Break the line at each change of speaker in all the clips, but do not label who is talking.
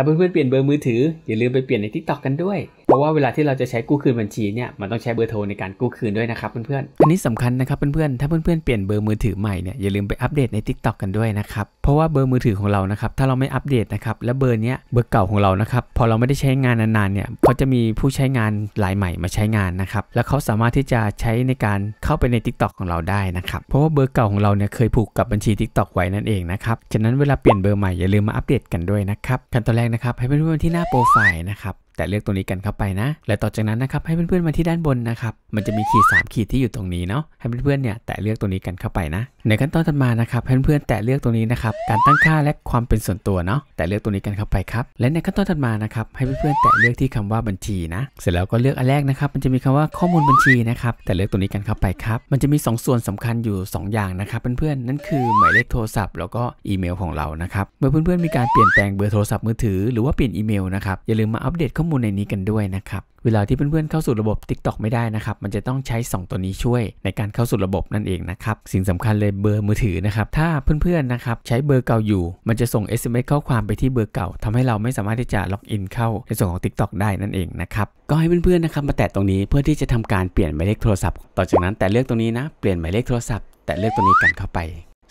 ถ้าเพื่อนๆเปลี่ยนเบอร์มือถือ อย่าลืมไปเปลี่ยนใน t ิ k t o k กันด้วยเพราะว่าเวลาที่เราจะใช้กู้คืนบัญชีเนี่ยมันต้องใช้เบอร์โทรในการกู้คืนด้วยนะครับเพื่อนๆอันนี้สำคัญนะครับเพื่อนๆถ้าเพื่อนๆเปลี่ยนเบอร์มือถือใหม่เนี่ยอย่าลืมไปอัปเดตใน Tik t o อกกันด้วยนะครับเพราะว่าเบอร์มือถือของเรานะครับถ้าเราไม่อัปเดตนะครับและเบอร์เนี้ยเบอร์เก่าของเรานะครับ พอเราไม่ได้ใช้งานนาน ๆเนี่ยเขาจะมีผู้ใช้งานหลายใหม่มาใช้งานนะครับแล้วเขาสามารถที่จะใช้ในการเข้าไปใน Tik t o อกของเราได้นะครับเพราะว่าเบอร์เก่าของเราเนี่ยเคยผูกกับบัญชี Tik t o อกไว้นั่นเองนะครับฉะนั้นเวลาเปลี่ยนเบอร์ใหม่อย่าลืมมาอัปเดตกันด้วยนะครับขั้นตอนแรกนะครับให้เพื่อนๆที่หน้าโปรไฟล์นะครับแต่เลือกตรงนี้กันเข้าไปนะ และต่อจากนั้นนะครับให้เพื่อนๆมาที่ด้านบนนะครับมันจะมีขีด3ขีดที่อยู่ตรงนี้เนาะให้เพื่อนๆเนี่ยแตะเลือกตรงนี้กันเข้าไปนะ ในขั้นตอนถัดมานะครับเพื่อนๆแตะเลือกตรงนี้นะครับการตั้งค่าและความเป็นส่วนตัวเนาะแตะเลือกตรงนี้กันเข้าไปครับและในขั้นตอนถัดมานะครับให้เพื่อนๆแตะเลือกที่คำว่าบัญชีนะ เสร็จแล้วก็เลือกอันแรกนะครับ มันจะมีคำว่าข้อมูลบัญชีนะครับแตะเลือกตรงนี้กันเข้าไปครับมันจะมี 2 ส่วนสำคัญอยู่ 2 อย่างนะครับ เพื่อนๆนั่นคือ หมายเลขโทรศัพท์แล้วก็อีเมล ของเรานะครับเมื่อเพื่อนๆมีการเปลี่ยนแปลงเบอร์โทรศัพท์มือถือหรือว่าเปลี่ยนอีเมลนะครับอย่าลืมมาอัปเดตข้อมูลมูลในนี้กันด้วยนะครับเวลาที่เพื่อนๆเข้าสู่ระบบ TikTok ไม่ได้นะครับมันจะต้องใช้ 2 ตัวนี้ช่วยในการเข้าสู่ระบบนั่นเองนะครับสิ่งสำคัญเลยเบอร์มือถือนะครับถ้าเพื่อนๆนะครับใช้เบอร์เก่าอยู่ มันจะส่ง SMS เข้าความไปที่เบอร์เก่า ทำให้เราไม่สามารถที่จะล็อกอินเข้าในส่วนของ TikTok ได้นั่นเองนะครับก็ให้เพื่อนๆนะครับมาแตะตรงนี้เพื่อที่จะทำการเปลี่ยนหมายเลขโทรศัพท์ต่อจากนั้นแต่เลือกตรงนี้นะเปลี่ยนหมายเลขโทรศัพท์แต่เลือกตรงนี้กันเข้าไป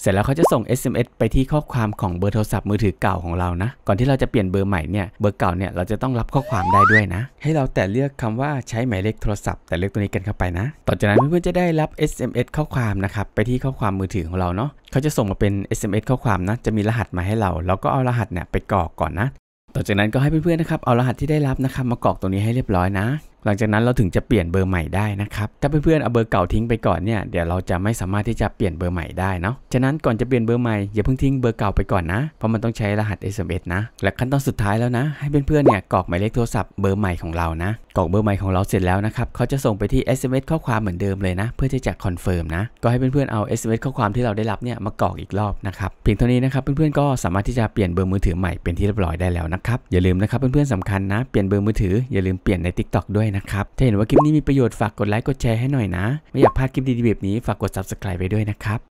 เสร็จแล้วเขาจะส่ง SMS ไปที่ข้อความของเบอร์โทรศัพท์มือถือเก่าของเรานะ ก่อนที่เราจะเปลี่ยนเบอร์ใหม่เนี่ย เบอร์เก่าเนี่ยเราจะต้องรับข้อความได้ด้วยนะ ให้เราแต่เลือกคำว่าใช้หมายเลขโทรศัพท์แต่เลือกตัวนี้กันเข้าไปนะ ต่อจากนั้นเพื่อนๆจะได้รับ SMS ข้อความนะครับไปที่ข้อความมือถือของเราเนาะ เขาจะส่งมาเป็น SMS ข้อความนะ จะมีรหัสมาให้เราเราก็เอารหัสเนี่ยไปกรอกก่อนนะต่อจากนั้นก็ให้เพื่อนๆนะครับเอารหัสที่ได้รับนะครับมากรอกตรงนี้ให้เรียบร้อยนะหลังจากนั้นเราถึงจะเปลี่ยนเบอร์ใหม่ได้นะครับถ้าเพื่อนๆเอาเบอร์เก่าทิ้งไปก่อนเนี่ยเดี๋ยวเราจะไม่สามารถที่จะเปลี่ยนเบอร์ใหม่ได้เนาะฉะนั้น ก่อนจะเปลี่ยนเบอร์ใหม่ อย่าเพิ่งทิ้งเบอร์เก่าไปก่อนนะเพราะมันต้องใช้รหัส SMS นะและขั้นตอนสุดท้ายแล้วนะให้เพื่อนๆเนี่ยกรอกหมายเลขโทรศัพท์เบอร์ใหม่ของเรานะกรอกเบอร์ใหม่ของเราเสร็จแล้วนะครับเขาจะส่งไปที่ SMS ข้อความเหมือนเดิมเลยนะเพื่อที่จะคอนเฟิร์มนะก็ให้เพื่อนๆเอา SMS ข้อความที่เราได้รับเนี่ยมากรอกอีกรอบนะครับเพียงเท่านี้นะครับเพื่อนๆก็สามารถที่จะเปลี่ยนเบอร์มือถือใหม่เป็นที่เรียบร้อยได้แล้วนะครับอย่าลืมนะครับเพื่อนๆสำคัญนะเปลี่ยนเบอร์มือถืออย่าลืมเปลี่ยนใน TikTok ด้วยนะครับถ้าเห็นว่าคลิปนี้มีประโยชน์ ฝากกดไลค์กดแชร์ให้หน่อยนะ ไม่อยากพลาดคลิปดีๆ แบบนี้ฝากกด subscribe ไปด้วยนะครับ